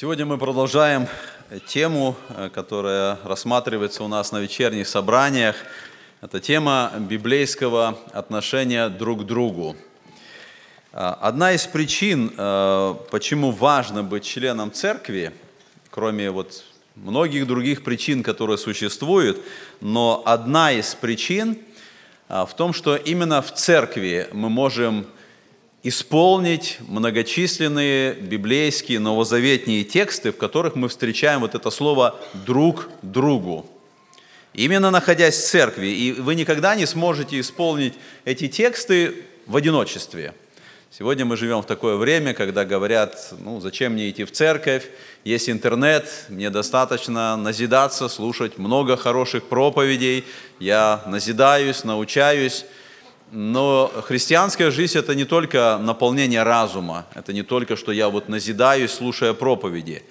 Сегодня мы продолжаем тему, э, которая рассматривается у нас на вечерних собраниях. Это тема библейского отношения друг к другу. А, одна из причин, э, почему важно быть членом церкви, кроме вот многих других причин, которые существуют, но одна из причин а, в том, что именно в церкви мы можем исполнить многочисленные библейские новозаветные тексты, в которых мы встречаем вот это слово «друг другу». Именно находясь в церкви, и вы никогда не сможете исполнить эти тексты в одиночестве. Сегодня мы живем в такое время, когда говорят, ну, зачем мне идти в церковь, есть интернет, мне достаточно назидаться, слушать много хороших проповедей, я назидаюсь, научаюсь, но христианская жизнь – это не только наполнение разума, это не только, что я вот назидаюсь, слушая проповеди.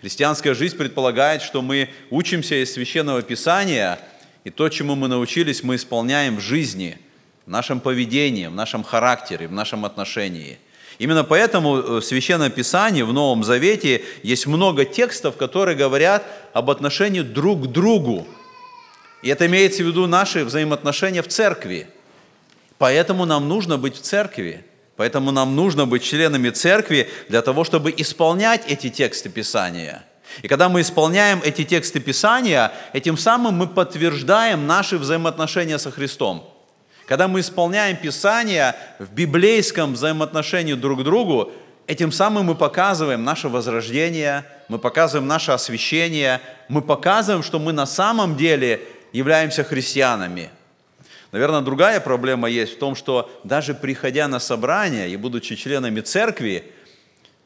Христианская жизнь предполагает, что мы учимся из Священного Писания, и то, чему мы научились, мы исполняем в жизни, в нашем поведении, в нашем характере, в нашем отношении. Именно поэтому э, в Священном Писании, в Новом Завете, есть много текстов, которые говорят об отношении друг к другу. И это имеется в виду наши взаимоотношения в церкви – Поэтому нам нужно быть в церкви. Поэтому нам нужно быть членами церкви для того, чтобы исполнять эти тексты Писания. И когда мы исполняем эти тексты Писания, этим самым мы подтверждаем наши взаимоотношения со Христом. Когда мы исполняем Писание в библейском взаимоотношении друг к другу, этим самым мы показываем наше возрождение, мы показываем наше освящение, мы показываем, что мы на самом деле являемся христианами – Наверное, другая проблема есть в том, что даже приходя на собрание и будучи членами церкви,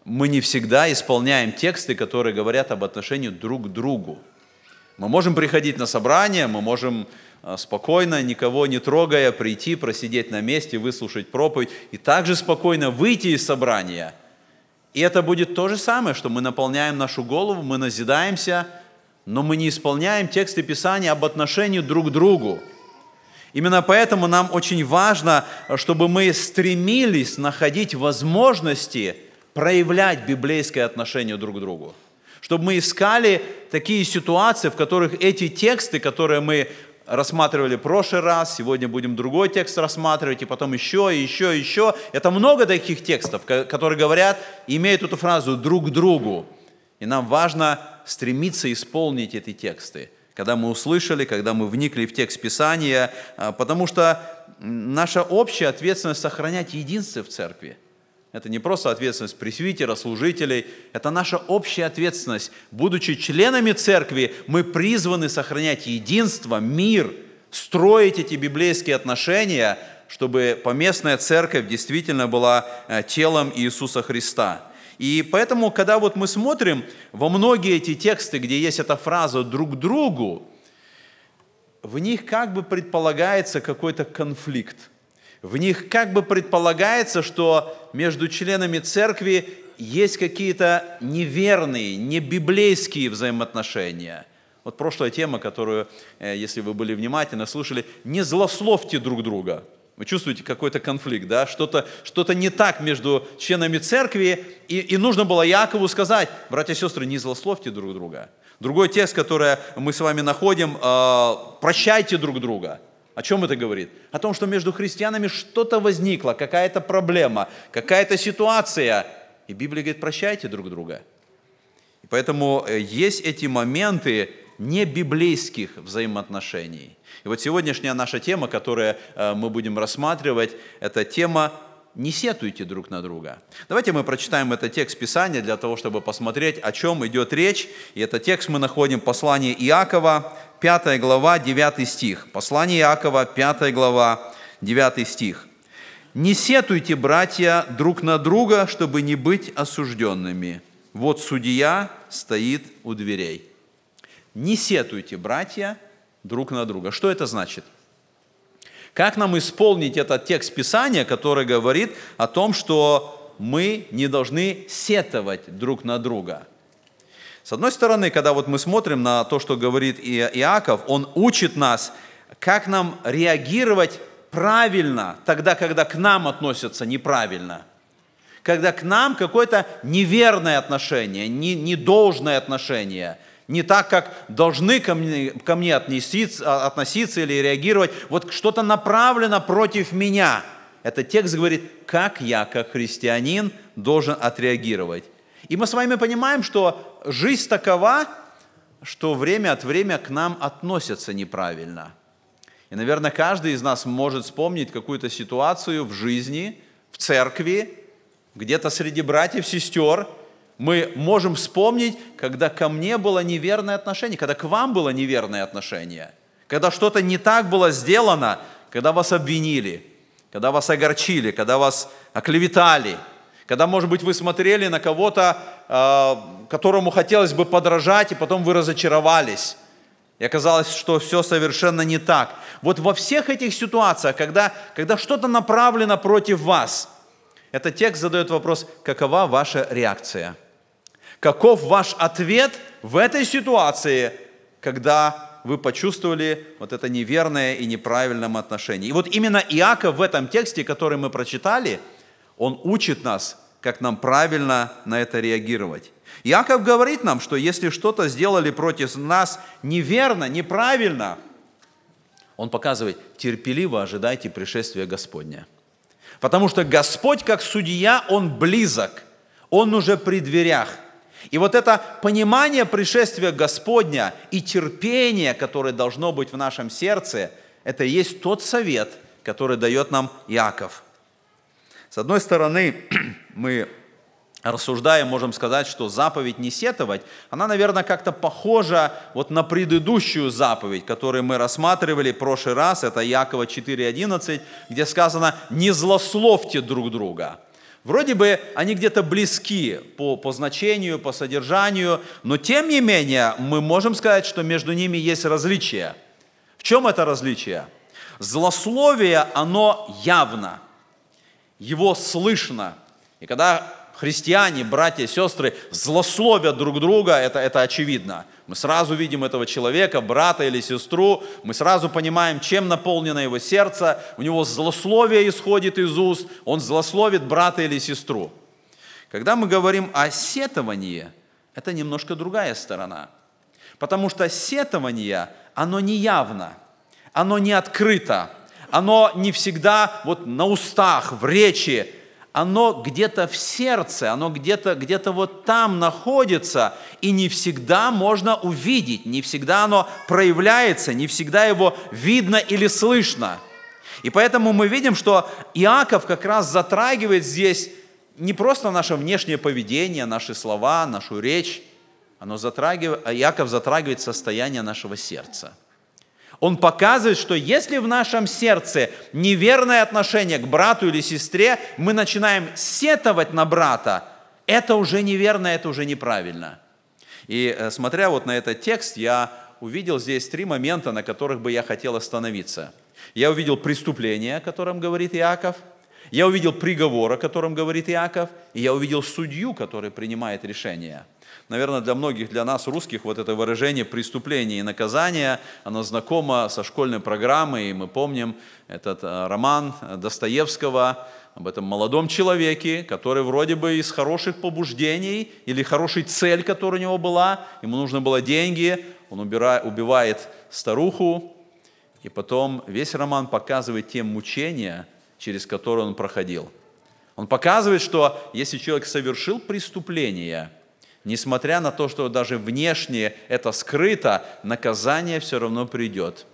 мы не всегда исполняем тексты, которые говорят об отношении друг к другу. Мы можем приходить на собрание, мы можем а, спокойно, никого не трогая, прийти, просидеть на месте, выслушать проповедь и также спокойно выйти из собрания. И это будет то же самое, что мы наполняем нашу голову, мы назидаемся, но мы не исполняем тексты Писания об отношении друг к другу. Именно поэтому нам очень важно, чтобы мы стремились находить возможности проявлять библейское отношение друг к другу. Чтобы мы искали такие ситуации, в которых эти тексты, которые мы рассматривали в прошлый раз, сегодня будем другой текст рассматривать, и потом еще, и еще, и еще. Это много таких текстов, которые говорят, имеют эту фразу «друг к другу». И нам важно стремиться исполнить эти тексты – когда мы услышали, когда мы вникли в текст Писания, а, потому что наша общая ответственность сохранять единство в церкви. Это не просто ответственность пресвитера, служителей, это наша общая ответственность. Будучи членами церкви, мы призваны сохранять единство, мир, строить эти библейские отношения, чтобы поместная церковь действительно была э, телом Иисуса Христа. И поэтому, когда вот мы смотрим во многие эти тексты, где есть эта фраза «друг другу», в них как бы предполагается какой-то конфликт. В них как бы предполагается, что между членами церкви есть какие-то неверные, небиблейские взаимоотношения. Вот прошлая тема, которую, э, если вы были внимательны, слушали, не злословьте друг друга – вы чувствуете какой-то конфликт, да? Что-то что, -то, не так между членами церкви, и, и нужно было Якову сказать, братья и сестры, не злословьте друг друга. Другой текст, который мы с вами находим, э, прощайте друг друга. О чем это говорит? О том, что между христианами что-то возникло, какая-то проблема, какая-то ситуация. И Библия говорит, прощайте друг друга. И поэтому э, есть эти моменты, не библейских взаимоотношений. И вот сегодняшняя наша тема, которую э, мы будем рассматривать, это тема «Не сетуйте друг на друга». Давайте мы прочитаем этот текст Писания для того, чтобы посмотреть, о чем идет речь. И этот текст мы находим в послании Иакова, 5 глава, 9 стих. Послание Иакова, 5 глава, 9 стих. «Не сетуйте, братья, друг на друга, чтобы не быть осужденными. Вот судья стоит у дверей». Не сетуйте, братья, друг на друга. Что это значит? Как нам исполнить этот текст Писания, который говорит о том, что мы не должны сетовать друг на друга? С одной стороны, когда вот мы смотрим на то, что говорит Иаков, он учит нас, как нам реагировать правильно, тогда, когда к нам относятся неправильно, когда к нам какое-то неверное отношение, недолжное отношение – не так, как должны ко мне, ко мне относиться, а, относиться или реагировать. Вот что-то направлено против меня. Этот текст говорит, как я, как христианин, должен отреагировать. И мы с вами понимаем, что жизнь такова, что время от времени к нам относятся неправильно. И, наверное, каждый из нас может вспомнить какую-то ситуацию в жизни, в церкви, где-то среди братьев, сестер – мы можем вспомнить, когда ко мне было неверное отношение, когда к вам было неверное отношение, когда что-то не так было сделано, когда вас обвинили, когда вас огорчили, когда вас оклеветали, когда, может быть, вы смотрели на кого-то, а, которому хотелось бы подражать, и потом вы разочаровались. И оказалось, что все совершенно не так. Вот во всех этих ситуациях, когда, когда что-то направлено против вас, этот текст задает вопрос, какова ваша реакция – Каков ваш ответ в этой ситуации, когда вы почувствовали вот это неверное и неправильное отношение? И вот именно Иаков в этом тексте, который мы прочитали, он учит нас, как нам правильно на это реагировать. Иаков говорит нам, что если что-то сделали против нас неверно, неправильно, он показывает, терпеливо ожидайте пришествия Господня. Потому что Господь, как судья, Он близок, Он уже при дверях – и вот это понимание пришествия Господня и терпение, которое должно быть в нашем сердце, это и есть тот совет, который дает нам Иаков. С одной стороны, мы рассуждаем, можем сказать, что заповедь не сетовать, она, наверное, как-то похожа вот на предыдущую заповедь, которую мы рассматривали в прошлый раз, это Якова 4.11, где сказано «не злословьте друг друга». Вроде бы они где-то близки по, по значению, по содержанию, но тем не менее мы можем сказать, что между ними есть различия. В чем это различие? Злословие, оно явно, его слышно. И когда христиане, братья и сестры злословят друг друга, это, это очевидно – мы сразу видим этого человека, брата или сестру, мы сразу понимаем, чем наполнено его сердце, у него злословие исходит из уст, он злословит брата или сестру. Когда мы говорим о сетовании, это немножко другая сторона. Потому что сетование, оно не явно, оно не открыто, оно не всегда вот на устах, в речи, оно где-то в сердце, оно где-то где, -то, вот там находится, и не всегда можно увидеть, не всегда оно проявляется, не всегда его видно или слышно. И поэтому мы видим, что Иаков как раз затрагивает здесь не просто наше внешнее поведение, наши слова, нашу речь, оно затрагивает, Иаков затрагивает состояние нашего сердца – он показывает, что если в нашем сердце неверное отношение к брату или сестре, мы начинаем сетовать на брата, это уже неверно, это уже неправильно. И э, смотря вот на этот текст, я увидел здесь три момента, на которых бы я хотел остановиться. Я увидел преступление, о котором говорит Иаков, я увидел приговор, о котором говорит Иаков, и я увидел судью, который принимает решение – наверное, для многих, для нас, русских, вот это выражение преступления и наказания, оно знакомо со школьной программой, и мы помним этот э, роман э, Достоевского, об этом молодом человеке, который вроде бы из хороших побуждений или хорошей цель, которая у него была, ему нужно было деньги, он убивает старуху, и потом весь роман показывает те мучения, через которые он проходил. Он показывает, что если человек совершил преступление, Несмотря на то, что даже внешне это скрыто, наказание все равно придет.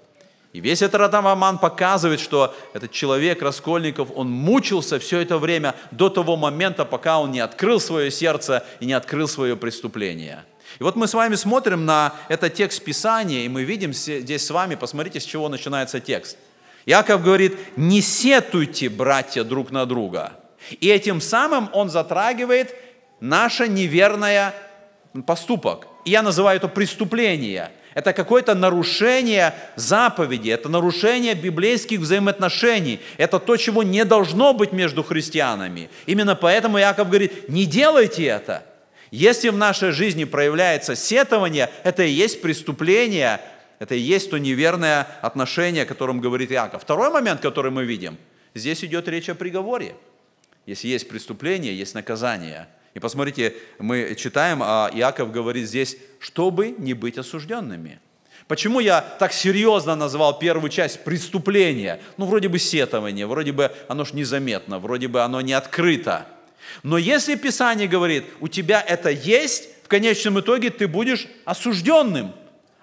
И весь этот роман показывает, что этот человек Раскольников, он мучился все это время до того момента, пока он не открыл свое сердце и не открыл свое преступление. И вот мы с вами смотрим на этот текст Писания, и мы видим здесь с вами, посмотрите, с чего начинается текст. Яков говорит, не сетуйте, братья, друг на друга. И этим самым он затрагивает наше неверное поступок. И я называю это преступление. Это какое-то нарушение заповеди, это нарушение библейских взаимоотношений. Это то, чего не должно быть между христианами. Именно поэтому Яков говорит, не делайте это. Если в нашей жизни проявляется сетование, это и есть преступление, это и есть то неверное отношение, о котором говорит Яков. Второй момент, который мы видим, здесь идет речь о приговоре. Если есть преступление, есть наказание – и посмотрите, мы читаем, а Иаков говорит здесь, чтобы не быть осужденными. Почему я так серьезно назвал первую часть преступления? Ну, вроде бы сетование, вроде бы оно ж незаметно, вроде бы оно не открыто. Но если Писание говорит, у тебя это есть, в конечном итоге ты будешь осужденным.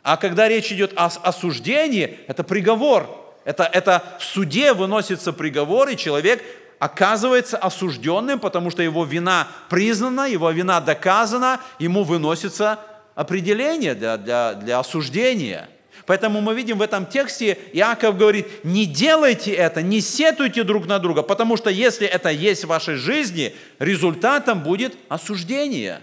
А когда речь идет о осуждении, это приговор. Это, это в суде выносится приговор, и человек оказывается осужденным, потому что его вина признана, его вина доказана, ему выносится определение для, для, для осуждения. Поэтому мы видим в этом тексте, Иаков говорит, не делайте это, не сетуйте друг на друга, потому что если это есть в вашей жизни, результатом будет осуждение,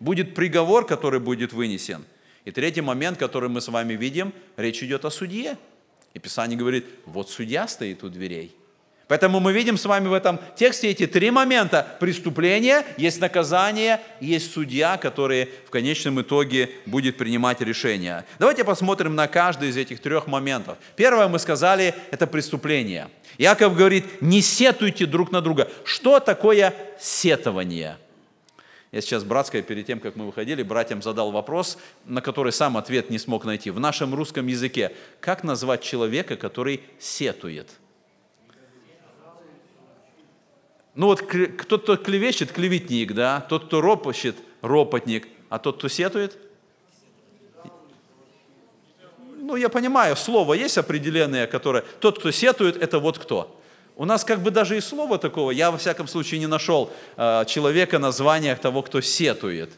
будет приговор, который будет вынесен. И третий момент, который мы с вами видим, речь идет о судье. И Писание говорит, вот судья стоит у дверей – Поэтому мы видим с вами в этом тексте эти три момента. Преступление, есть наказание, есть судья, который в конечном итоге будет принимать решение. Давайте посмотрим на каждый из этих трех моментов. Первое, мы сказали, это преступление. Яков говорит, не сетуйте друг на друга. Что такое сетование? Я сейчас братская, перед тем, как мы выходили, братьям задал вопрос, на который сам ответ не смог найти. В нашем русском языке, как назвать человека, который сетует – Ну вот кто то клевещет, клеветник, да, тот, кто ропощет, ропотник, а тот, кто сетует, ну я понимаю, слово есть определенное, которое, тот, кто сетует, это вот кто. У нас как бы даже и слова такого, я во всяком случае не нашел э, человека названия того, кто сетует.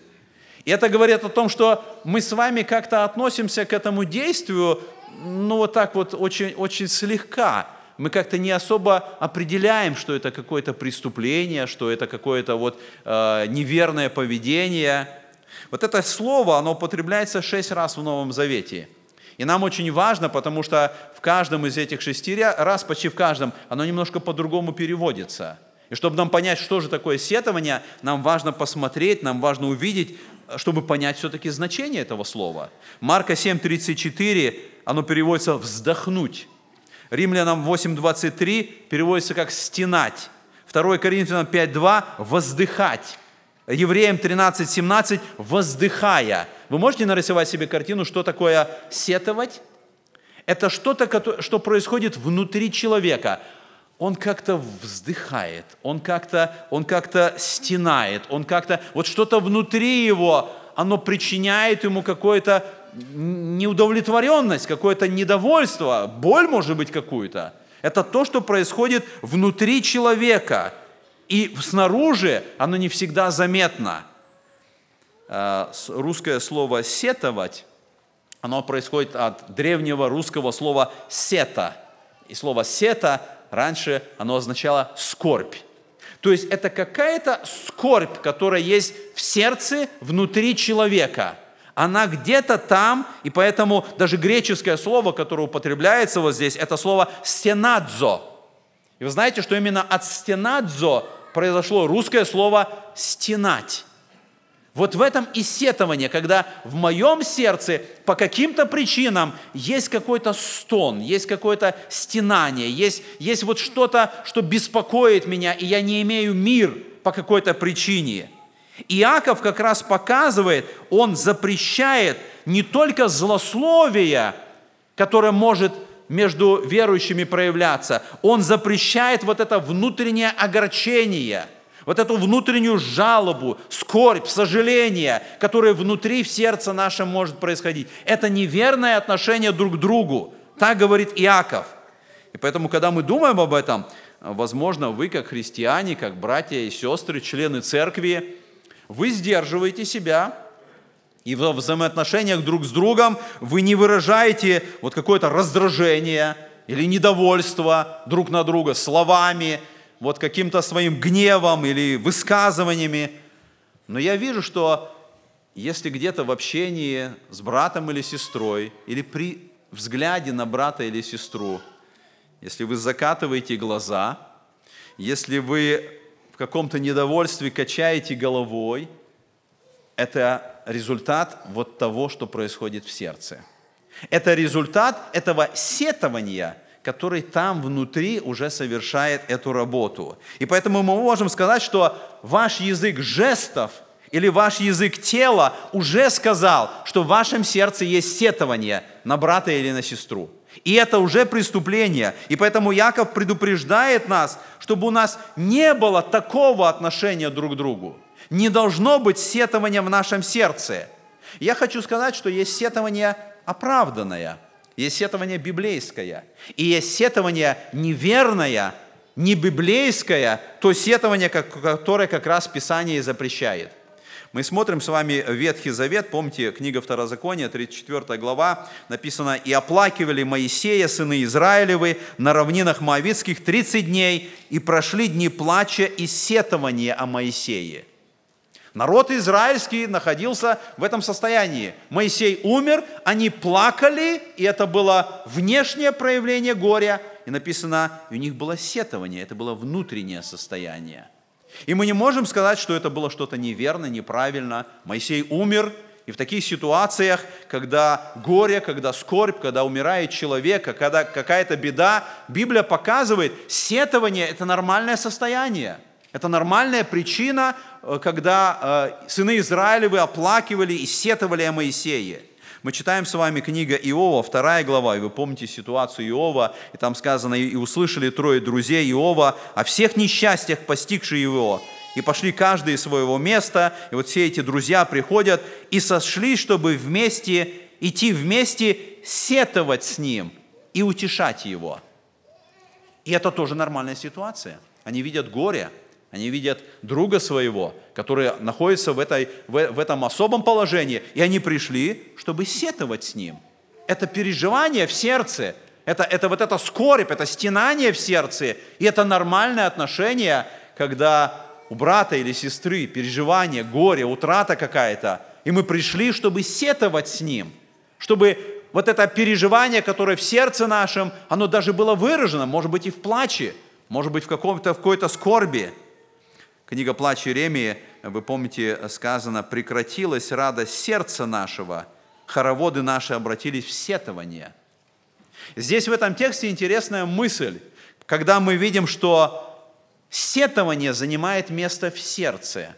И это говорит о том, что мы с вами как-то относимся к этому действию, ну вот так вот очень, очень слегка мы как-то не особо определяем, что это какое-то преступление, что это какое-то вот э, неверное поведение. Вот это слово, оно употребляется шесть раз в Новом Завете. И нам очень важно, потому что в каждом из этих шести раз, почти в каждом, оно немножко по-другому переводится. И чтобы нам понять, что же такое сетование, нам важно посмотреть, нам важно увидеть, чтобы понять все-таки значение этого слова. Марка 7:34, оно переводится «вздохнуть». Римлянам 8.23 переводится как «стенать». 2 Коринфянам 5.2 «воздыхать». Евреям 13.17 «воздыхая». Вы можете нарисовать себе картину, что такое сетовать? Это что-то, что происходит внутри человека. Он как-то вздыхает, он как-то он как стенает, он как-то... Вот что-то внутри его, оно причиняет ему какое-то неудовлетворенность, какое-то недовольство, боль, может быть, какую-то. Это то, что происходит внутри человека. И снаружи оно не всегда заметно. Э, русское слово «сетовать», оно происходит от древнего русского слова «сета». И слово «сета» раньше оно означало «скорбь». То есть это какая-то скорбь, которая есть в сердце, внутри человека – она где-то там, и поэтому даже греческое слово, которое употребляется вот здесь, это слово «стенадзо». И вы знаете, что именно от «стенадзо» произошло русское слово «стенать». Вот в этом и сетование, когда в моем сердце по каким-то причинам есть какой-то стон, есть какое-то стенание, есть, есть вот что-то, что беспокоит меня, и я не имею мир по какой-то причине – Иаков как раз показывает, он запрещает не только злословие, которое может между верующими проявляться, он запрещает вот это внутреннее огорчение, вот эту внутреннюю жалобу, скорбь, сожаление, которое внутри в сердце нашем может происходить. Это неверное отношение друг к другу. Так говорит Иаков. И поэтому, когда мы думаем об этом, возможно, вы, как христиане, как братья и сестры, члены церкви, вы сдерживаете себя, и во взаимоотношениях друг с другом вы не выражаете вот какое-то раздражение или недовольство друг на друга словами, вот каким-то своим гневом или высказываниями. Но я вижу, что если где-то в общении с братом или сестрой, или при взгляде на брата или сестру, если вы закатываете глаза, если вы в каком-то недовольстве качаете головой, это результат вот того, что происходит в сердце. Это результат этого сетования, который там внутри уже совершает эту работу. И поэтому мы можем сказать, что ваш язык жестов или ваш язык тела уже сказал, что в вашем сердце есть сетование на брата или на сестру – и это уже преступление. И поэтому Яков предупреждает нас, чтобы у нас не было такого отношения друг к другу. Не должно быть сетования в нашем сердце. Я хочу сказать, что есть сетование оправданное, есть сетование библейское, и есть сетование неверное, не библейское, то сетование, которое как раз Писание и запрещает. Мы смотрим с вами Ветхий Завет, помните, книга Второзакония, 34 глава, написано, «И оплакивали Моисея, сыны Израилевы, на равнинах Моавицких 30 дней, и прошли дни плача и сетования о Моисее». Народ израильский находился в этом состоянии. Моисей умер, они плакали, и это было внешнее проявление горя. И написано, и у них было сетование, это было внутреннее состояние – и мы не можем сказать, что это было что-то неверно, неправильно. Моисей умер, и в таких ситуациях, когда горе, когда скорбь, когда умирает человек, а когда какая-то беда, Библия показывает, сетование – это нормальное состояние. Это нормальная причина, э, когда э, сыны Израилевы оплакивали и сетовали о Моисее – мы читаем с вами книга Иова, вторая глава, и вы помните ситуацию Иова, и там сказано, и услышали трое друзей Иова о всех несчастьях, постигших его, и пошли каждый из своего места, и вот все эти друзья приходят и сошли, чтобы вместе, идти вместе, сетовать с ним и утешать его. И это тоже нормальная ситуация. Они видят горе – они видят друга своего, который находится в, этой, в, в этом особом положении, и они пришли, чтобы сетовать с ним. Это переживание в сердце, это, это вот это скорбь, это стенание в сердце, и это нормальное отношение, когда у брата или сестры переживание, горе, утрата какая-то, и мы пришли, чтобы сетовать с ним, чтобы вот это переживание, которое в сердце нашем, оно даже было выражено, может быть, и в плаче, может быть, в, каком-то, в какой-то скорби – Книга «Плач Иеремии», вы помните, сказано, «Прекратилась радость сердца нашего, хороводы наши обратились в сетование». Здесь в этом тексте интересная мысль, когда мы видим, что сетование занимает место в сердце.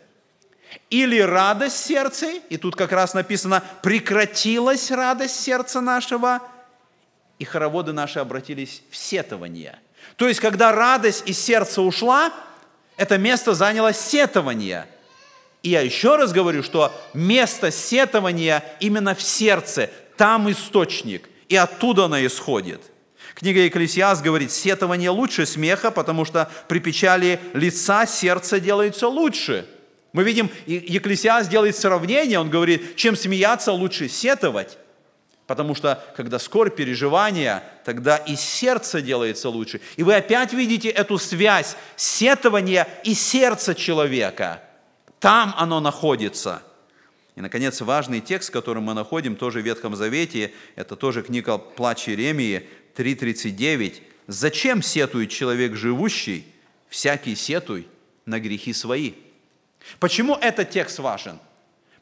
Или радость сердца, и тут как раз написано «прекратилась радость сердца нашего», и хороводы наши обратились в сетование. То есть, когда радость из сердца ушла – это место заняло сетование. И я еще раз говорю, что место сетования именно в сердце, там источник, и оттуда оно исходит. Книга Екклесиас говорит, сетование лучше смеха, потому что при печали лица сердце делается лучше. Мы видим, Екклесиас делает сравнение, он говорит, чем смеяться, лучше сетовать. Потому что, когда скорбь, переживание, тогда и сердце делается лучше. И вы опять видите эту связь сетования и сердца человека. Там оно находится. И, наконец, важный текст, который мы находим тоже в Ветхом Завете, это тоже книга «Плач Иеремии» 3.39. «Зачем сетует человек живущий? Всякий сетуй на грехи свои». Почему этот текст важен?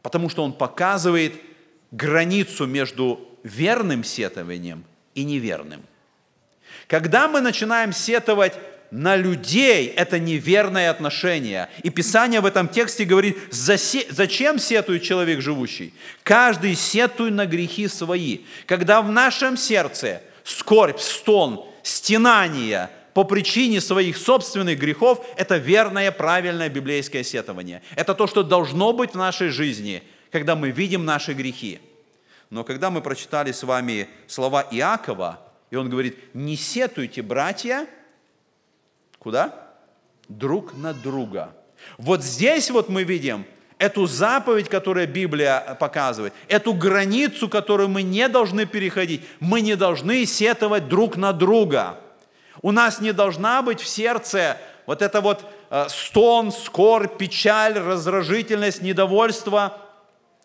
Потому что он показывает границу между верным сетованием и неверным. Когда мы начинаем сетовать на людей, это неверное отношение. И Писание в этом тексте говорит, зачем сетует человек живущий? Каждый сетует на грехи свои. Когда в нашем сердце скорбь, стон, стенание по причине своих собственных грехов, это верное, правильное библейское сетование. Это то, что должно быть в нашей жизни, когда мы видим наши грехи. Но когда мы прочитали с вами слова Иакова, и он говорит, не сетуйте, братья, куда? Друг на друга. Вот здесь вот мы видим эту заповедь, которую Библия показывает, эту границу, которую мы не должны переходить. Мы не должны сетовать друг на друга. У нас не должна быть в сердце вот это вот э, стон, скорбь, печаль, раздражительность, недовольство,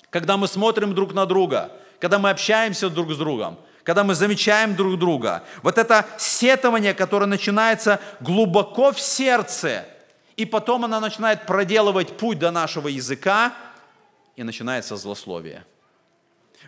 когда мы смотрим друг на друга – когда мы общаемся друг с другом, когда мы замечаем друг друга. Вот это сетование, которое начинается глубоко в сердце, и потом оно начинает проделывать путь до нашего языка, и начинается злословие.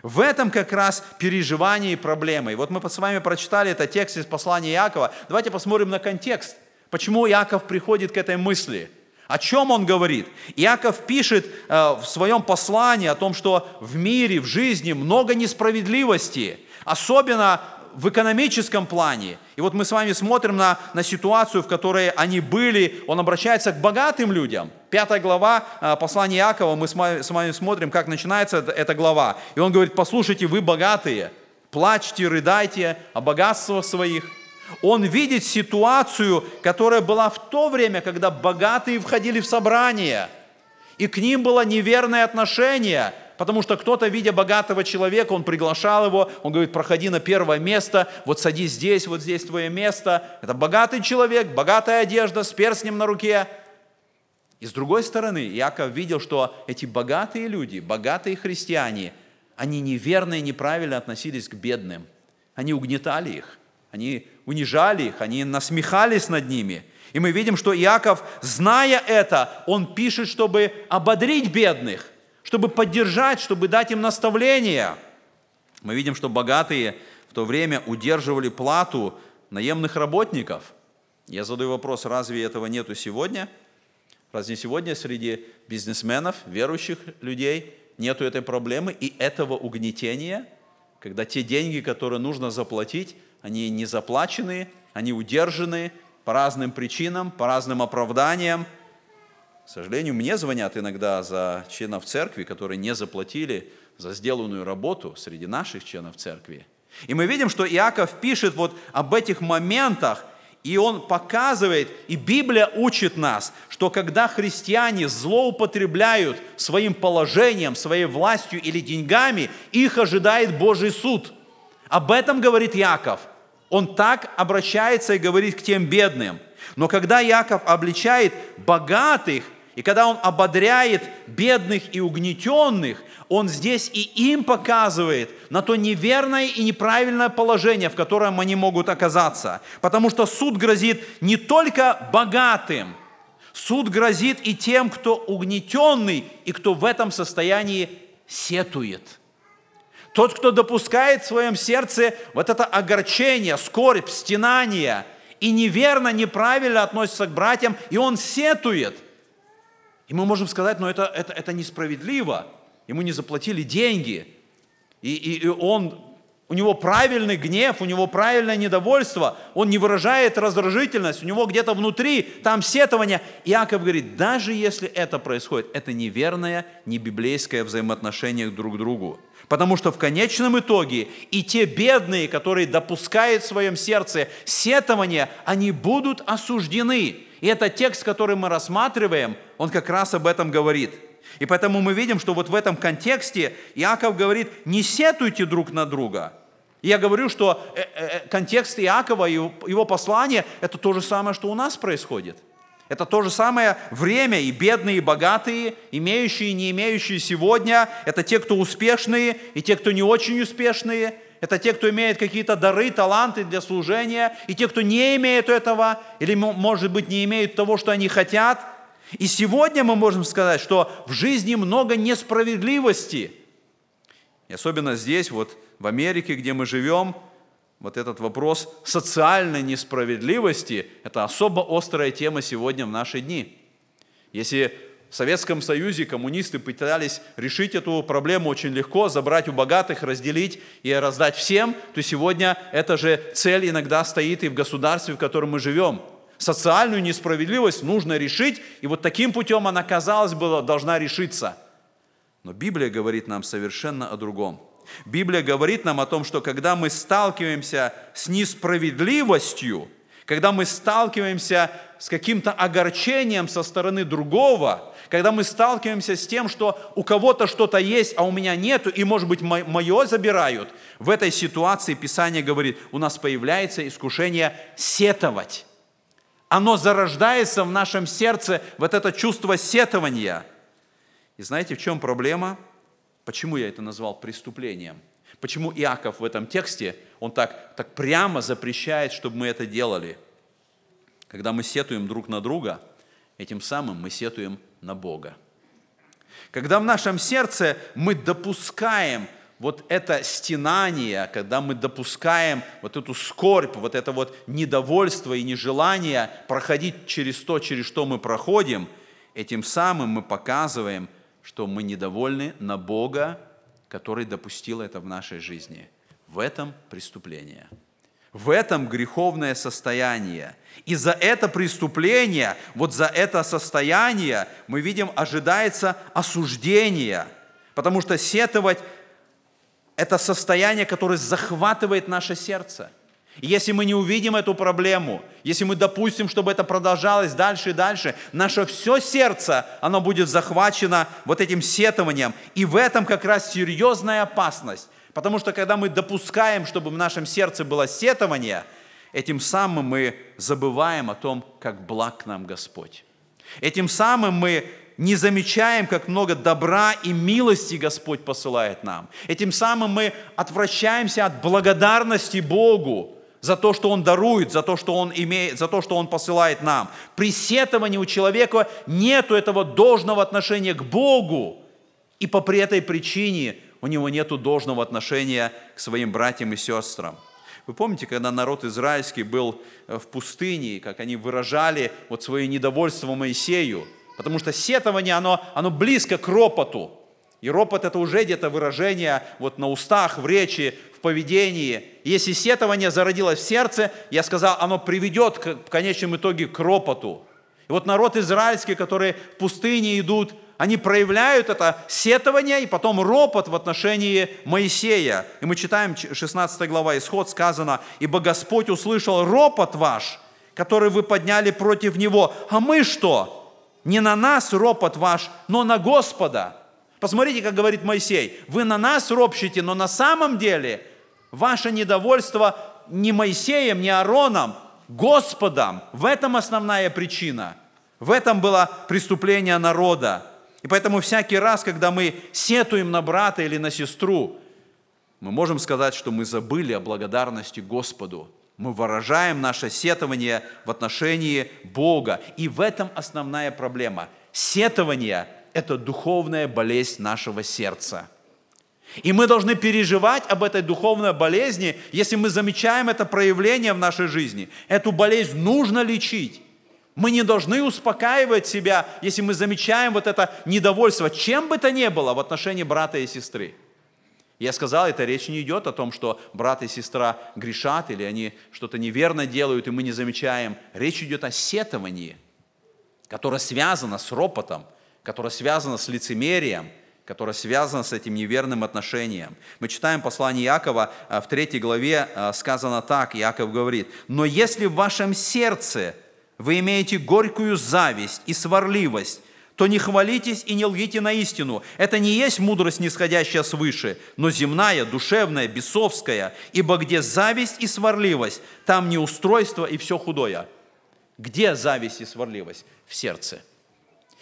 В этом как раз переживание и проблема. И вот мы с вами прочитали этот текст из послания Иакова. Давайте посмотрим на контекст. Почему Иаков приходит к этой мысли? О чем он говорит? Иаков пишет э, в своем послании о том, что в мире, в жизни много несправедливости, особенно в экономическом плане. И вот мы с вами смотрим на, на ситуацию, в которой они были. Он обращается к богатым людям. Пятая глава э, послания Иакова, мы с вами смотрим, как начинается эта глава. И он говорит, послушайте, вы богатые, плачьте, рыдайте о богатствах своих, он видит ситуацию, которая была в то время, когда богатые входили в собрание, и к ним было неверное отношение, потому что кто-то, видя богатого человека, он приглашал его, он говорит, проходи на первое место, вот садись здесь, вот здесь твое место. Это богатый человек, богатая одежда, с перстнем на руке. И с другой стороны, Яков видел, что эти богатые люди, богатые христиане, они неверно и неправильно относились к бедным. Они угнетали их, они унижали их, они насмехались над ними. И мы видим, что Иаков, зная это, он пишет, чтобы ободрить бедных, чтобы поддержать, чтобы дать им наставление. Мы видим, что богатые в то время удерживали плату наемных работников. Я задаю вопрос, разве этого нету сегодня? Разве сегодня среди бизнесменов, верующих людей нету этой проблемы и этого угнетения – когда те деньги, которые нужно заплатить, они не заплачены, они удержаны по разным причинам, по разным оправданиям. К сожалению, мне звонят иногда за членов церкви, которые не заплатили за сделанную работу среди наших членов церкви. И мы видим, что Иаков пишет вот об этих моментах – и он показывает, и Библия учит нас, что когда христиане злоупотребляют своим положением, своей властью или деньгами, их ожидает Божий суд. Об этом говорит Яков. Он так обращается и говорит к тем бедным. Но когда Яков обличает богатых, и когда он ободряет бедных и угнетенных, он здесь и им показывает на то неверное и неправильное положение, в котором они могут оказаться. Потому что суд грозит не только богатым, суд грозит и тем, кто угнетенный и кто в этом состоянии сетует. Тот, кто допускает в своем сердце вот это огорчение, скорбь, стенание, и неверно, неправильно относится к братьям, и он сетует – и мы можем сказать, но это, это, это несправедливо, ему не заплатили деньги, и, и, и он, у него правильный гнев, у него правильное недовольство, он не выражает раздражительность, у него где-то внутри там сетование. Иаков говорит, даже если это происходит, это неверное, не библейское взаимоотношение друг к другу. Потому что в конечном итоге и те бедные, которые допускают в своем сердце сетование, они будут осуждены. И этот текст, который мы рассматриваем – он как раз об этом говорит. И поэтому мы видим, что вот в этом контексте Иаков говорит, не сетуйте друг на друга. я говорю, что э, э, э, контекст Иакова, и его послание, это то же самое, что у нас происходит. Это то же самое время, и бедные, и богатые, имеющие, и не имеющие сегодня. Это те, кто успешные, и те, кто не очень успешные. Это те, кто имеет какие-то дары, таланты для служения, и те, кто не имеет этого, или, может быть, не имеют того, что они хотят – и сегодня мы можем сказать, что в жизни много несправедливости. И особенно здесь, вот в Америке, где мы живем, вот этот вопрос социальной несправедливости – это особо острая тема сегодня в наши дни. Если в Советском Союзе коммунисты пытались решить эту проблему очень легко, забрать у богатых, разделить и раздать всем, то сегодня эта же цель иногда стоит и в государстве, в котором мы живем – Социальную несправедливость нужно решить, и вот таким путем она, казалось бы, должна решиться. Но Библия говорит нам совершенно о другом. Библия говорит нам о том, что когда мы сталкиваемся с несправедливостью, когда мы сталкиваемся с каким-то огорчением со стороны другого, когда мы сталкиваемся с тем, что у кого-то что-то есть, а у меня нету, и, может быть, мое забирают, в этой ситуации Писание говорит, у нас появляется искушение сетовать оно зарождается в нашем сердце, вот это чувство сетования. И знаете, в чем проблема? Почему я это назвал преступлением? Почему Иаков в этом тексте, он так, так прямо запрещает, чтобы мы это делали? Когда мы сетуем друг на друга, этим самым мы сетуем на Бога. Когда в нашем сердце мы допускаем вот это стенание, когда мы допускаем вот эту скорбь, вот это вот недовольство и нежелание проходить через то, через что мы проходим, этим самым мы показываем, что мы недовольны на Бога, который допустил это в нашей жизни. В этом преступление. В этом греховное состояние. И за это преступление, вот за это состояние, мы видим, ожидается осуждение. Потому что сетовать это состояние, которое захватывает наше сердце. И если мы не увидим эту проблему, если мы допустим, чтобы это продолжалось дальше и дальше, наше все сердце, оно будет захвачено вот этим сетованием. И в этом как раз серьезная опасность. Потому что когда мы допускаем, чтобы в нашем сердце было сетование, этим самым мы забываем о том, как благ нам Господь. Этим самым мы не замечаем, как много добра и милости Господь посылает нам. И тем самым мы отвращаемся от благодарности Богу за то, что Он дарует, за то, что Он имеет, за то, что Он посылает нам. При сетовании у человека нет этого должного отношения к Богу. И по при этой причине у него нет должного отношения к своим братьям и сестрам. Вы помните, когда народ израильский был э, в пустыне, как они выражали вот свое недовольство Моисею – Потому что сетование, оно, оно близко к ропоту. И ропот – это уже где-то выражение вот на устах, в речи, в поведении. И если сетование зародилось в сердце, я сказал, оно приведет к, в конечном итоге к ропоту. И вот народ израильский, которые в пустыне идут, они проявляют это сетование и потом ропот в отношении Моисея. И мы читаем 16 глава Исход, сказано, «Ибо Господь услышал ропот ваш, который вы подняли против Него, а мы что?» Не на нас ропот ваш, но на Господа. Посмотрите, как говорит Моисей. Вы на нас ропщите, но на самом деле ваше недовольство не Моисеем, не Аароном, Господом. В этом основная причина. В этом было преступление народа. И поэтому всякий раз, когда мы сетуем на брата или на сестру, мы можем сказать, что мы забыли о благодарности Господу – мы выражаем наше сетование в отношении Бога. И в этом основная проблема. Сетование – это духовная болезнь нашего сердца. И мы должны переживать об этой духовной болезни, если мы замечаем это проявление в нашей жизни. Эту болезнь нужно лечить. Мы не должны успокаивать себя, если мы замечаем вот это недовольство, чем бы то ни было в отношении брата и сестры. Я сказал, эта речь не идет о том, что брат и сестра грешат, или они что-то неверно делают, и мы не замечаем. Речь идет о сетовании, которое связано с ропотом, которое связано с лицемерием, которое связано с этим неверным отношением. Мы читаем послание Иакова, а, в третьей главе а, сказано так, Иаков говорит, «Но если в вашем сердце вы имеете горькую зависть и сварливость, то не хвалитесь и не лгите на истину. Это не есть мудрость, нисходящая свыше, но земная, душевная, бесовская. Ибо где зависть и сварливость, там не устройство и все худое. Где зависть и сварливость? В сердце.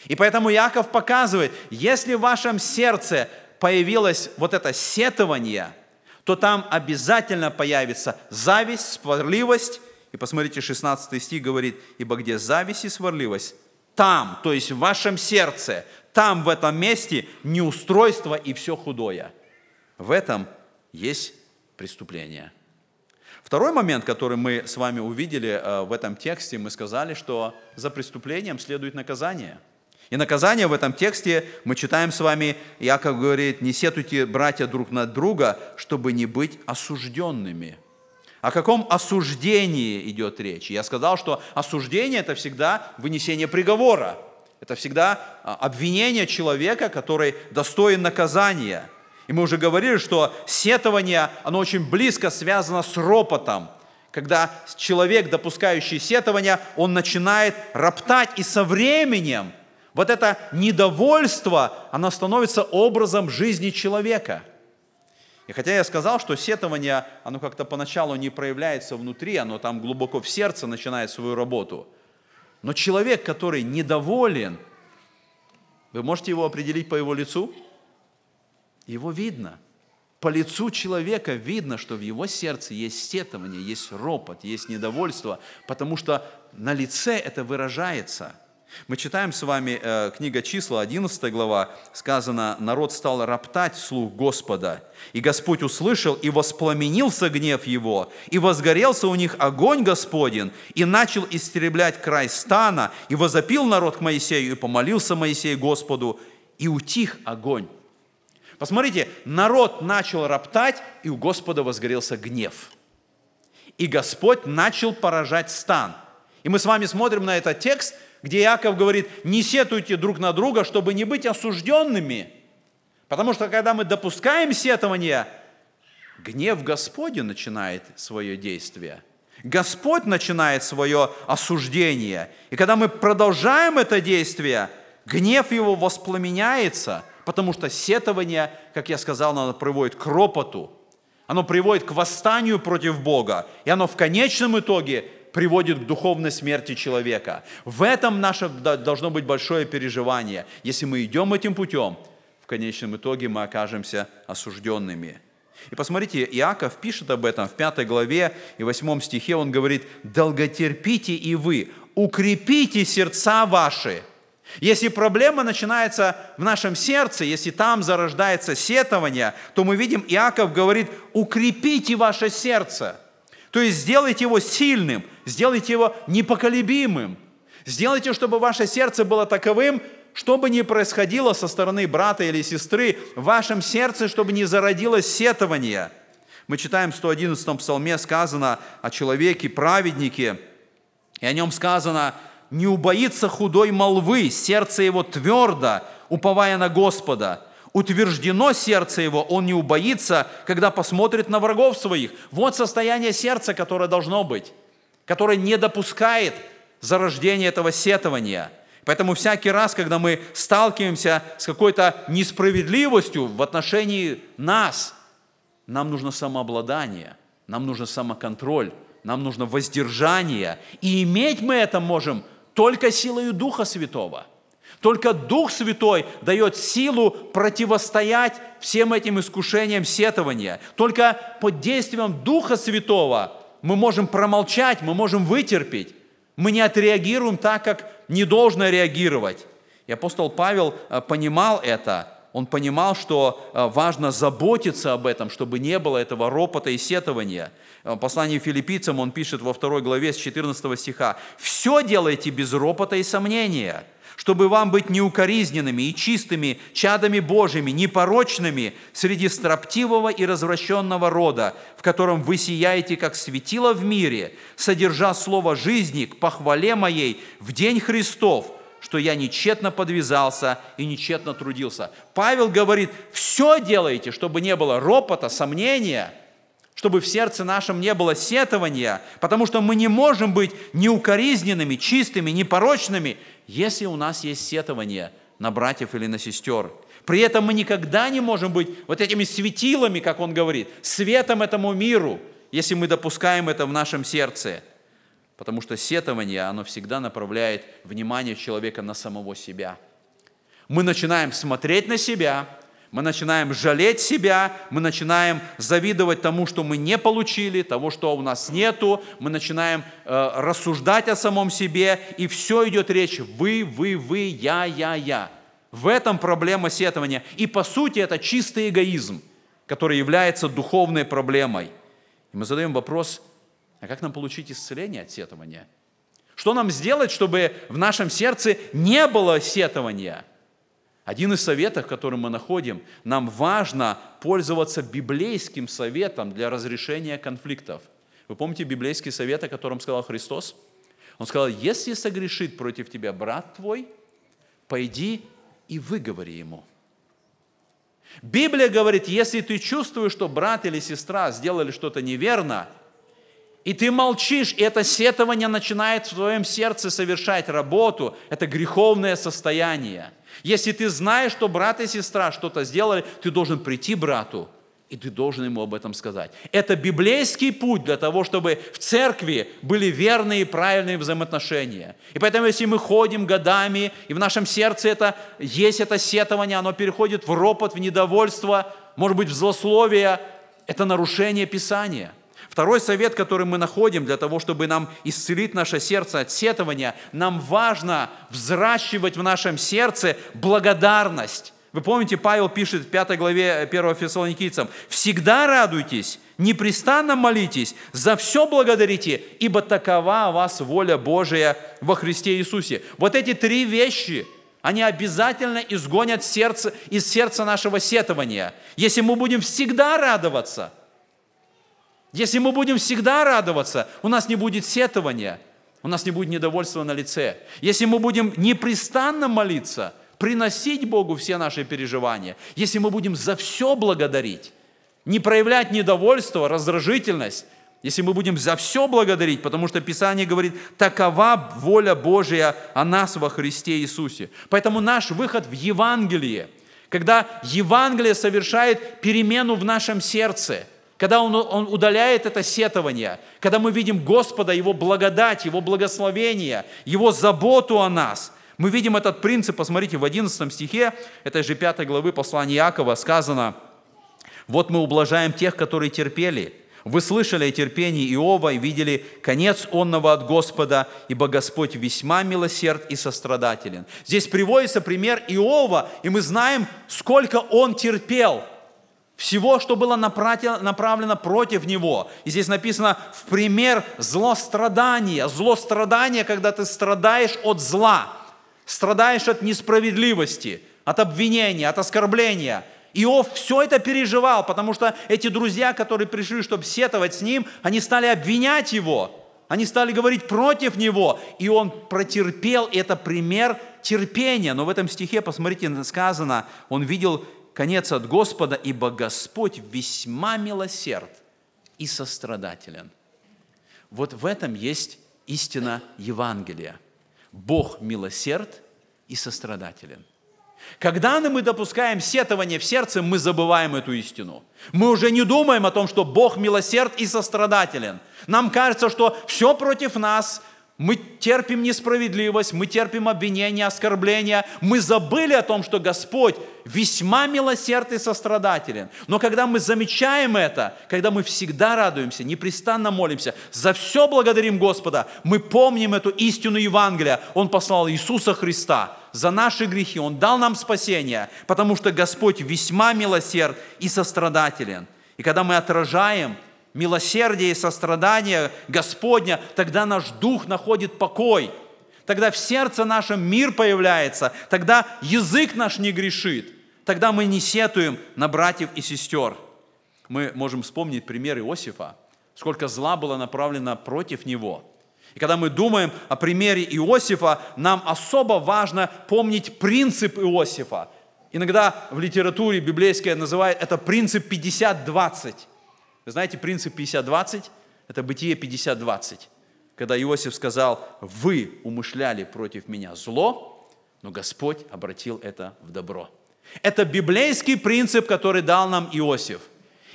И поэтому Яков показывает, если в вашем сердце появилось вот это сетование, то там обязательно появится зависть, сварливость. И посмотрите, 16 стих говорит, ибо где зависть и сварливость, там, то есть в вашем сердце, там, в этом месте неустройство и все худое. В этом есть преступление. Второй момент, который мы с вами увидели э, в этом тексте, мы сказали, что за преступлением следует наказание. И наказание в этом тексте мы читаем с вами, Яков говорит, не сетуйте, братья, друг на друга, чтобы не быть осужденными – о каком осуждении идет речь? Я сказал, что осуждение – это всегда вынесение приговора. Это всегда а, обвинение человека, который достоин наказания. И мы уже говорили, что сетование, оно очень близко связано с ропотом. Когда человек, допускающий сетование, он начинает роптать, и со временем вот это недовольство, оно становится образом жизни человека – и хотя я сказал, что сетование, оно как-то поначалу не проявляется внутри, оно там глубоко в сердце начинает свою работу. Но человек, который недоволен, вы можете его определить по его лицу? Его видно. По лицу человека видно, что в его сердце есть сетование, есть ропот, есть недовольство, потому что на лице это выражается – мы читаем с вами э, книга числа, 11 глава, сказано, народ стал роптать вслух Господа, и Господь услышал, и воспламенился гнев его, и возгорелся у них огонь Господен, и начал истреблять край стана, и возопил народ к Моисею, и помолился Моисею Господу, и утих огонь. Посмотрите, народ начал роптать, и у Господа возгорелся гнев. И Господь начал поражать стан. И мы с вами смотрим на этот текст – где Иаков говорит, не сетуйте друг на друга, чтобы не быть осужденными. Потому что когда мы допускаем сетование, гнев Господи начинает свое действие. Господь начинает свое осуждение. И когда мы продолжаем это действие, гнев его воспламеняется, потому что сетование, как я сказал, оно приводит к ропоту, оно приводит к восстанию против Бога, и оно в конечном итоге приводит к духовной смерти человека. В этом наше должно быть большое переживание. Если мы идем этим путем, в конечном итоге мы окажемся осужденными. И посмотрите, Иаков пишет об этом в 5 главе и 8 стихе, он говорит, «Долготерпите и вы, укрепите сердца ваши». Если проблема начинается в нашем сердце, если там зарождается сетование, то мы видим, Иаков говорит, укрепите ваше сердце. То есть сделайте его сильным, сделайте его непоколебимым. Сделайте, чтобы ваше сердце было таковым, что бы ни происходило со стороны брата или сестры, в вашем сердце, чтобы не зародилось сетование. Мы читаем в 111-м псалме сказано о человеке, праведнике, и о нем сказано, «Не убоится худой молвы, сердце его твердо, уповая на Господа. Утверждено сердце его, он не убоится, когда посмотрит на врагов своих». Вот состояние сердца, которое должно быть который не допускает зарождения этого сетования. Поэтому всякий раз, когда мы сталкиваемся с какой-то несправедливостью в отношении нас, нам нужно самообладание, нам нужен самоконтроль, нам нужно воздержание. И иметь мы это можем только силою Духа Святого. Только Дух Святой дает силу противостоять всем этим искушениям сетования. Только под действием Духа Святого – мы можем промолчать, мы можем вытерпеть. Мы не отреагируем так, как не должно реагировать. И апостол Павел э, понимал это. Он понимал, что э, важно заботиться об этом, чтобы не было этого ропота и сетования. Э, в послании филиппийцам он пишет во второй главе с 14 стиха. «Все делайте без ропота и сомнения» чтобы вам быть неукоризненными и чистыми, чадами Божьими, непорочными среди строптивого и развращенного рода, в котором вы сияете, как светило в мире, содержа слово жизни к похвале моей в день Христов, что я нечетно подвязался и нечетно трудился». Павел говорит, все делайте, чтобы не было ропота, сомнения – чтобы в сердце нашем не было сетования, потому что мы не можем быть неукоризненными, чистыми, непорочными, если у нас есть сетование на братьев или на сестер. При этом мы никогда не можем быть вот этими светилами, как он говорит, светом этому миру, если мы допускаем это в нашем сердце. Потому что сетование, оно всегда направляет внимание человека на самого себя. Мы начинаем смотреть на себя, мы начинаем жалеть себя, мы начинаем завидовать тому, что мы не получили, того, что у нас нету, мы начинаем э, рассуждать о самом себе, и все идет речь «вы, вы, вы, я, я, я». В этом проблема сетования. И по сути это чистый эгоизм, который является духовной проблемой. И мы задаем вопрос, а как нам получить исцеление от сетования? Что нам сделать, чтобы в нашем сердце не было сетования – один из советов, который мы находим, нам важно пользоваться библейским советом для разрешения конфликтов. Вы помните библейский совет, о котором сказал Христос? Он сказал, если согрешит против тебя брат твой, пойди и выговори ему. Библия говорит, если ты чувствуешь, что брат или сестра сделали что-то неверно, и ты молчишь, и это сетование начинает в твоем сердце совершать работу, это греховное состояние – если ты знаешь, что брат и сестра что-то сделали, ты должен прийти брату, и ты должен ему об этом сказать. Это библейский путь для того, чтобы в церкви были верные и правильные взаимоотношения. И поэтому, если мы ходим годами, и в нашем сердце это, есть это сетование, оно переходит в ропот, в недовольство, может быть, в злословие, это нарушение Писания – Второй совет, который мы находим для того, чтобы нам исцелить наше сердце от сетования, нам важно взращивать в нашем сердце благодарность. Вы помните, Павел пишет в 5 главе 1 э, Фессалоникийцам, «Всегда радуйтесь, непрестанно молитесь, за все благодарите, ибо такова у вас воля Божия во Христе Иисусе». Вот эти три вещи – они обязательно изгонят сердце, из сердца нашего сетования. Если мы будем всегда радоваться – если мы будем всегда радоваться, у нас не будет сетования, у нас не будет недовольства на лице. Если мы будем непрестанно молиться, приносить Богу все наши переживания, если мы будем за все благодарить, не проявлять недовольство, раздражительность, если мы будем за все благодарить, потому что Писание говорит, такова воля Божия о нас во Христе Иисусе. Поэтому наш выход в Евангелие, когда Евангелие совершает перемену в нашем сердце – когда он, он удаляет это сетование, когда мы видим Господа, Его благодать, Его благословение, Его заботу о нас, мы видим этот принцип, посмотрите, в 11 стихе этой же 5 главы послания Иакова сказано, «Вот мы ублажаем тех, которые терпели, вы слышали о терпении Иова и видели конец онного от Господа, ибо Господь весьма милосерд и сострадателен». Здесь приводится пример Иова, и мы знаем, сколько он терпел – всего, что было направлено против него. И здесь написано в пример злострадания. Злострадание, когда ты страдаешь от зла, страдаешь от несправедливости, от обвинения, от оскорбления. Иов все это переживал, потому что эти друзья, которые пришли, чтобы сетовать с ним, они стали обвинять его, они стали говорить против него, и он протерпел, и это пример терпения. Но в этом стихе, посмотрите, сказано, он видел конец от Господа, ибо Господь весьма милосерд и сострадателен. Вот в этом есть истина Евангелия. Бог милосерд и сострадателен. Когда мы допускаем сетование в сердце, мы забываем эту истину. Мы уже не думаем о том, что Бог милосерд и сострадателен. Нам кажется, что все против нас, мы терпим несправедливость, мы терпим обвинения, оскорбления. Мы забыли о том, что Господь весьма милосерд и сострадателен. Но когда мы замечаем это, когда мы всегда радуемся, непрестанно молимся, за все благодарим Господа, мы помним эту истину Евангелия. Он послал Иисуса Христа за наши грехи, Он дал нам спасение, потому что Господь весьма милосерд и сострадателен. И когда мы отражаем милосердие и сострадание Господня, тогда наш дух находит покой – Тогда в сердце нашем мир появляется, тогда язык наш не грешит, тогда мы не сетуем на братьев и сестер. Мы можем вспомнить пример Иосифа, сколько зла было направлено против него. И когда мы думаем о примере Иосифа, нам особо важно помнить принцип Иосифа. Иногда в литературе библейская называют это принцип 50-20. Вы знаете принцип 50-20? Это бытие 50-20 когда Иосиф сказал, вы умышляли против меня зло, но Господь обратил это в добро. Это библейский принцип, который дал нам Иосиф.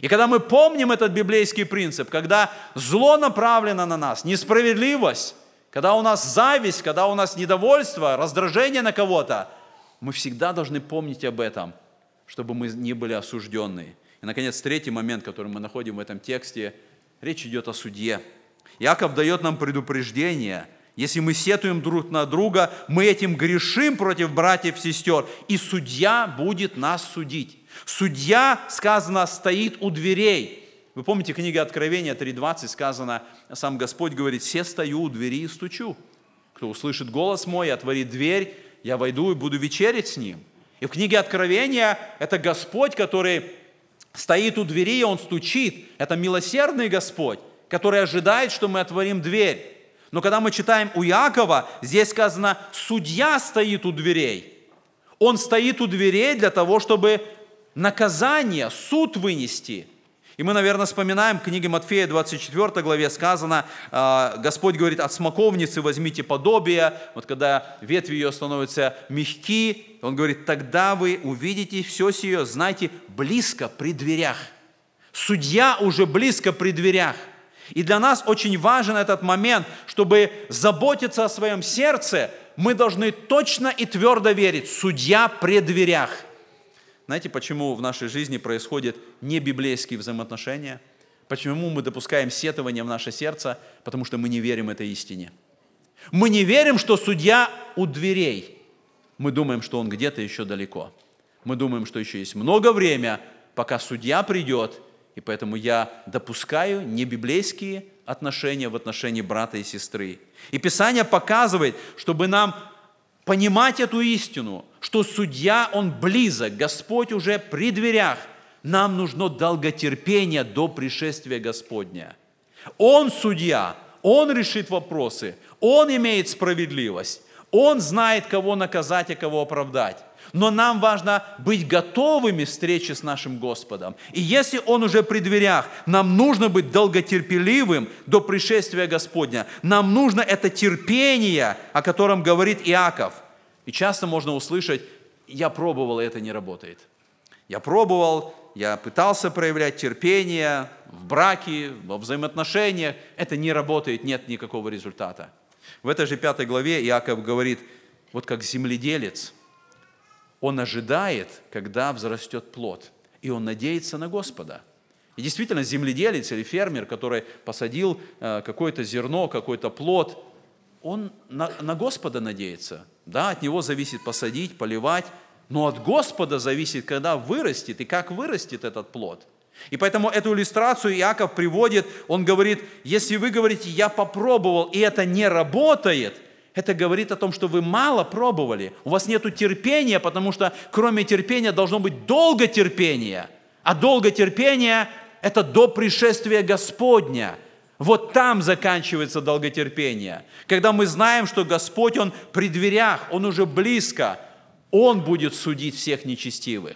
И когда мы помним этот библейский принцип, когда зло направлено на нас, несправедливость, когда у нас зависть, когда у нас недовольство, раздражение на кого-то, мы всегда должны помнить об этом, чтобы мы не были осужденные. И, наконец, третий момент, который мы находим в этом тексте, речь идет о судье. Яков дает нам предупреждение. Если мы сетуем друг на друга, мы этим грешим против братьев и сестер, и судья будет нас судить. Судья, сказано, стоит у дверей. Вы помните, книга Откровения 3.20 сказано, сам Господь говорит, «Все стою у двери и стучу. Кто услышит голос мой и отворит дверь, я войду и буду вечерить с ним». И в книге Откровения это Господь, который стоит у двери, и Он стучит. Это милосердный Господь который ожидает, что мы отворим дверь. Но когда мы читаем у Якова, здесь сказано, судья стоит у дверей. Он стоит у дверей для того, чтобы наказание, суд вынести. И мы, наверное, вспоминаем в книге Матфея 24 главе сказано, а, Господь говорит, от смоковницы возьмите подобие, вот когда ветви ее становятся мягки, Он говорит, тогда вы увидите все сие, знайте, близко при дверях. Судья уже близко при дверях. И для нас очень важен этот момент, чтобы заботиться о своем сердце, мы должны точно и твердо верить, судья при дверях. Знаете, почему в нашей жизни происходят не библейские взаимоотношения? Почему мы допускаем сетование в наше сердце? Потому что мы не верим этой истине. Мы не верим, что судья у дверей. Мы думаем, что он где-то еще далеко. Мы думаем, что еще есть много времени, пока судья придет – и поэтому я допускаю небиблейские отношения в отношении брата и сестры. И Писание показывает, чтобы нам понимать эту истину, что судья, он близок, Господь уже при дверях. Нам нужно долготерпение до пришествия Господня. Он судья, он решит вопросы, он имеет справедливость, он знает, кого наказать и кого оправдать но нам важно быть готовыми к встрече с нашим Господом. И если Он уже при дверях, нам нужно быть долготерпеливым до пришествия Господня. Нам нужно это терпение, о котором говорит Иаков. И часто можно услышать, я пробовал, и это не работает. Я пробовал, я пытался проявлять терпение в браке, во взаимоотношениях. Это не работает, нет никакого результата. В этой же пятой главе Иаков говорит, вот как земледелец – он ожидает, когда взрастет плод, и он надеется на Господа. И действительно, земледелец или фермер, который посадил э, какое-то зерно, какой-то плод, он на, на Господа надеется. Да, от него зависит посадить, поливать, но от Господа зависит, когда вырастет и как вырастет этот плод. И поэтому эту иллюстрацию Иаков приводит, он говорит, если вы говорите, я попробовал, и это не работает – это говорит о том, что вы мало пробовали. У вас нет терпения, потому что кроме терпения должно быть долго терпение. А долго терпение – это до пришествия Господня. Вот там заканчивается долготерпение. Когда мы знаем, что Господь, Он при дверях, Он уже близко, Он будет судить всех нечестивых.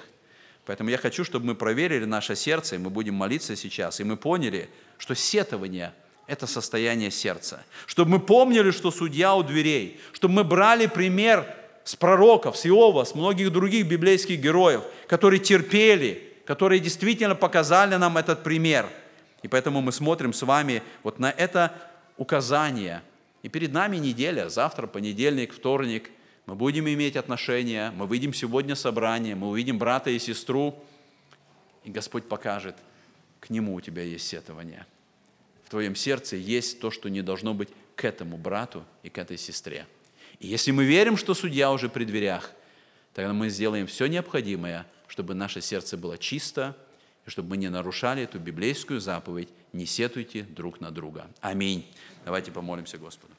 Поэтому я хочу, чтобы мы проверили наше сердце, и мы будем молиться сейчас, и мы поняли, что сетование это состояние сердца. Чтобы мы помнили, что судья у дверей. Чтобы мы брали пример с пророков, с Иова, с многих других библейских героев, которые терпели, которые действительно показали нам этот пример. И поэтому мы смотрим с вами вот на это указание. И перед нами неделя, завтра, понедельник, вторник. Мы будем иметь отношения, мы выйдем сегодня собрание, мы увидим брата и сестру, и Господь покажет, к нему у тебя есть сетование – твоем сердце есть то, что не должно быть к этому брату и к этой сестре. И если мы верим, что судья уже при дверях, тогда мы сделаем все необходимое, чтобы наше сердце было чисто, и чтобы мы не нарушали эту библейскую заповедь «Не сетуйте друг на друга». Аминь. Давайте помолимся Господу.